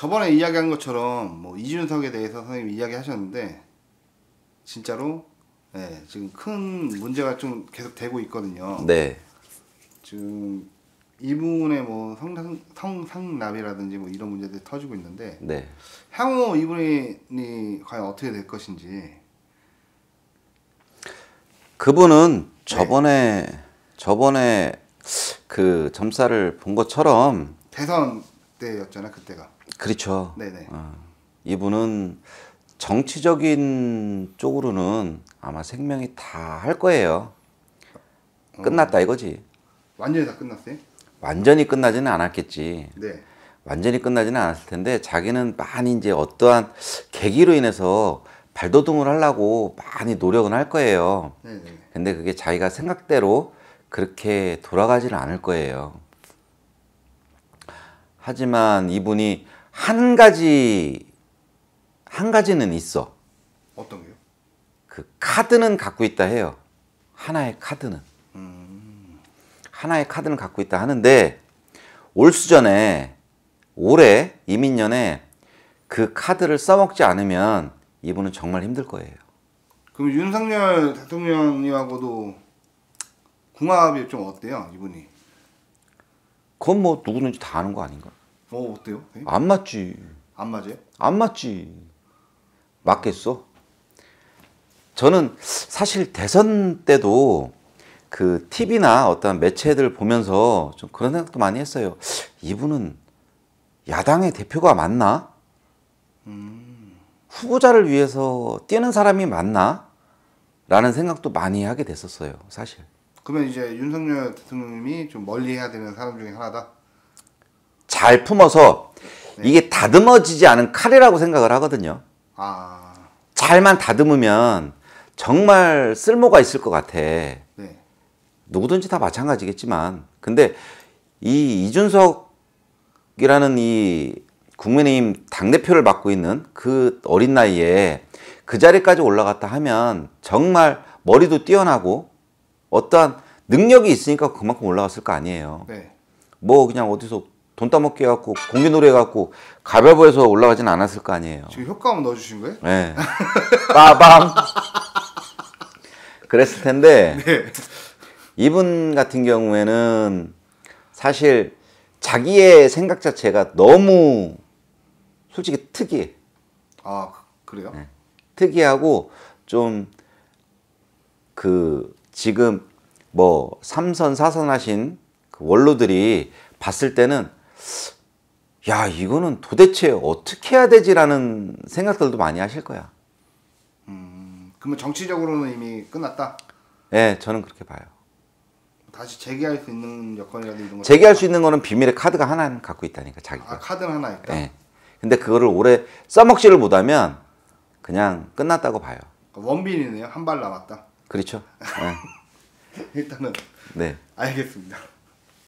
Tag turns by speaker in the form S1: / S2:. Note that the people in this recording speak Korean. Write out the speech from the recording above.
S1: 저번에 이야기한 것처럼 뭐 이준석에 대해서 선생님 이야기하셨는데 진짜로 네, 지금 큰 문제가 좀 계속 되고 있거든요. 네. 지금 이분의 뭐 성상, 성상납이라든지 뭐 이런 문제들이 터지고 있는데 네. 향후 이분이 과연 어떻게 될 것인지
S2: 그분은 네. 저번에 네. 저번에 그 점사를 본 것처럼
S1: 대선 때였잖아 그때가
S2: 그렇죠. 네네. 어, 이분은 정치적인 쪽으로는 아마 생명이 다 할 거예요. 어. 끝났다 이거지.
S1: 완전히 다 끝났어요?
S2: 완전히 끝나지는 않았겠지. 네. 완전히 끝나지는 않았을 텐데 자기는 많이 이제 어떠한 계기로 인해서 발돋움을 하려고 많이 노력은 할 거예요. 네 근데 그게 자기가 생각대로 그렇게 돌아가지는 않을 거예요. 하지만 이분이 한 가지 한 가지는 있어. 어떤 게요? 그 카드는 갖고 있다 해요. 하나의 카드는. 음... 하나의 카드는 갖고 있다 하는데 올 수전에 올해 이민년에 그 카드를 써먹지 않으면 이분은 정말 힘들 거예요.
S1: 그럼 윤석열 대통령님하고도 궁합이 좀 어때요,
S2: 이분이? 그건 뭐 누구든지 다 아는 거 아닌가?
S1: 어 어때요? 네?
S2: 안 맞지. 안 맞아요? 안 맞지. 맞겠어? 저는 사실 대선 때도 그 TV나 어떤 매체들 보면서 좀 그런 생각도 많이 했어요. 이분은 야당의 대표가 맞나? 음. 후보자를 위해서 뛰는 사람이 맞나? 라는 생각도 많이 하게 됐었어요, 사실.
S1: 그러면 이제 윤석열 대통령님이 좀 멀리 해야 되는 사람 중에 하나다?
S2: 잘 품어서 네. 이게 다듬어지지 않은 칼이라고 생각을 하거든요. 아... 잘만 다듬으면 정말 쓸모가 있을 것 같아. 네. 누구든지 다 마찬가지겠지만. 근데 이 이준석이라는 이 국민의힘 당대표를 맡고 있는 그 어린 나이에 그 자리까지 올라갔다 하면 정말 머리도 뛰어나고 어떠한 능력이 있으니까 그만큼 올라갔을 거 아니에요. 네. 뭐 그냥 어디서 돈 따먹기 해갖고 공기놀이 해갖고 가벼워해서 올라가진 않았을 거 아니에요.
S1: 지금 효과음 넣어주신 거예요? 네. 빠밤.
S2: 그랬을 텐데 네. 이분 같은 경우에는 사실 자기의 생각 자체가 너무 솔직히 특이해. 아 그, 그래요? 네. 특이하고 좀 그 지금 뭐 삼선 사선 하신 그 원로들이 봤을 때는 야, 이거는 도대체 어떻게 해야 되지라는 생각들도 많이 하실 거야.
S1: 음, 그러면 정치적으로는 이미 끝났다?
S2: 네, 저는 그렇게 봐요.
S1: 다시 재기할 수 있는 여건이라든 이런
S2: 거 재기할 수 있는 거는 비밀의 카드가 하나 갖고 있다니까 자기가. 아, 카드 하나 있다. 네. 근데 그거를 오래 써먹지를 못하면 그냥 끝났다고 봐요.
S1: 원빈이네요. 한 발 남았다. 그렇죠. 네. 일단은 네. 알겠습니다.